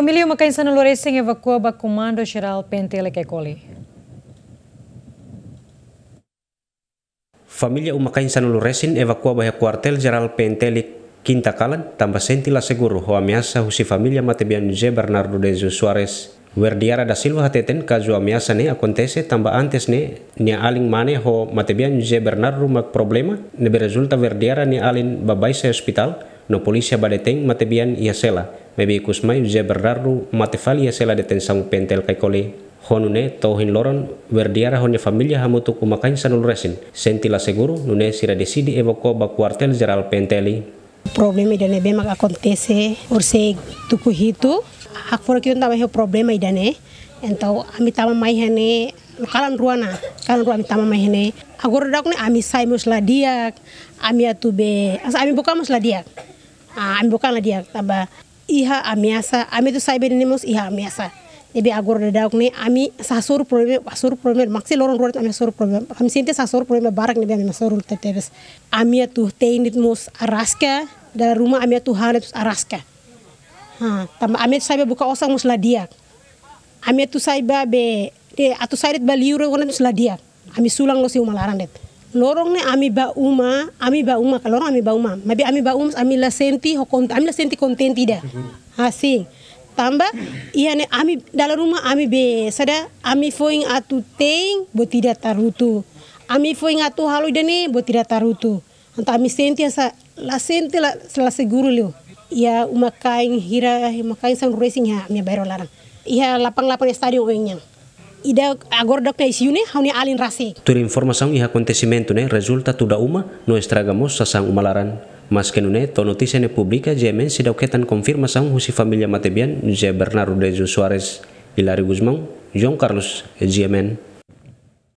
Família macaense no Lourenço evacuou o comando-geral Pentele Kekoli. Familia umakain sanu luresin evakua o quartel geral Pentele Quinta Calan tambah sentila seguro ameaça miasa husi familia matebian José Bernardo de Suarez Werdiara da Silva hateten kazu ameasa ne akontese tambah antes ne ne aling mane ho matebian Jose Bernardo mak problema ne beresulta Werdiara ne alin babai hospital no polisia badeteng matebian ia sela mebe kusmai jeberraru matefalia sela deten sang pentel kai kole honune tohin loron verdiara honya familia hamutu kumakain sanul resin sentila seguru nune sira desidi evoko ba jeral penteli problema idane bem akontese urse tuku hitu. hak kiyon kion tama problema idane Entau ami tama mai hene kalan ruana kalan ruana tama mai hene Agur dak ne ami sai musladiak ami atube asa ami buka Ah ami buka dia taba iha amiasa ame tu saibe nemos iha amiasa ebe de dak okne ami sasur probleme sasur probleme maksi loron ame ami sasur probleme ami sinte sasur probleme barak nebe ami sasur tetes ami tu teinit mus araska da rumah ami tu hanet araska ha tamba ami saibe buka osang mus ladia ami tu saibe be de atu sairet baliure wonet mus ladia ami sulang lo si umalaran det lorong ne ami ba uma ami ba uma kalorong ami ba uma mabi ami ba uma ami la senti ho kont ami la senti kontenti da mhm. asing ah, tamba iya ne ami dalam rumah ami be sada ami foing atu teng bo tidak tarutu ami foing atu halu dene bo tidak tarutu anta ami senti sa la senti la la seguru lo. iya umakain hira umakain sang racing ya ami bayar larang iya lapang-lapang stadion oengnya ida dok doctor isiu ne ni alin rasi. tur informação iha acontecimento ne resulta tuda uma no estragamos sasang umalaran mas kenune to notícia ne publika jemen si dauketan confirmação husi familia matebian je Bernardo de Ilari Guzman John Carlos Jemen